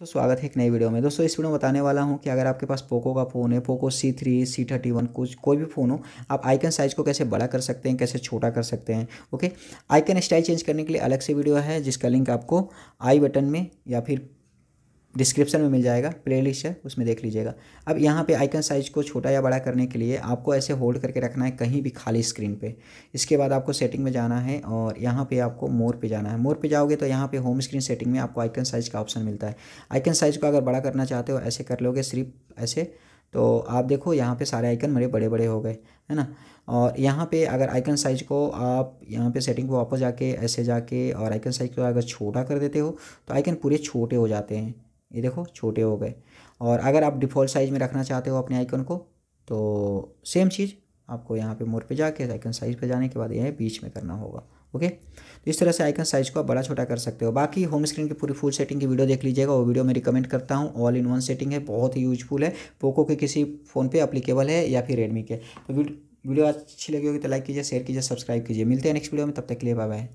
तो स्वागत है एक नई वीडियो में दोस्तों इस वीडियो में बताने वाला हूं कि अगर आपके पास पोको का फ़ोन है Poco C three C thirty one कुछ कोई भी फ़ोन हो आप आइकन साइज़ को कैसे बड़ा कर सकते हैं कैसे छोटा कर सकते हैं ओके आइकन स्टाइल चेंज करने के लिए अलग से वीडियो है जिसका लिंक आपको आई बटन में या फिर डिस्क्रिप्शन में मिल जाएगा प्लेलिस्ट है उसमें देख लीजिएगा अब यहाँ पे आइकन साइज को छोटा या बड़ा करने के लिए आपको ऐसे होल्ड करके रखना है कहीं भी खाली स्क्रीन पे इसके बाद आपको सेटिंग में जाना है और यहाँ पे आपको मोर पे जाना है मोर पे जाओगे तो यहाँ पे होम स्क्रीन सेटिंग में आपको आइकन साइज का ऑप्शन मिलता है आइकन साइज को अगर बड़ा करना चाहते हो ऐसे कर लोगे सिर्फ ऐसे तो आप देखो यहाँ पे सारे आइकन मेरे बड़े बड़े हो गए है ना और यहाँ पे अगर आइकन साइज को आप यहाँ पे सेटिंग को वापस जाके ऐसे जाके और आइकन साइज को अगर छोटा कर देते हो तो आइकन पूरे छोटे हो जाते हैं ये देखो छोटे हो गए और अगर आप डिफ़ॉल्ट साइज़ में रखना चाहते हो अपने आइकन को तो सेम चीज़ आपको यहाँ पे मोर पे जाके आइकन साइज़ पे जाने के बाद यह बीच में करना होगा ओके तो इस तरह से आइकन साइज़ को आप बड़ा छोटा कर सकते हो बाकी होम स्क्रीन की पूरी फुल सेटिंग की वीडियो देख लीजिएगा वो वीडियो मैं रिकमेंड करता हूँ ऑल इन वन सेटिंग है बहुत ही यूजफुल है पोको के किसी फ़ोन पे अप्लीकेबल है या फिर रेडमी के तो वीडियो अच्छी लगी होगी तो लाइक कीजिए शेयर कीजिए सब्सक्राइब कीजिए मिलते हैं नेक्स्ट वीडियो में तब तक के लिए बाय बाय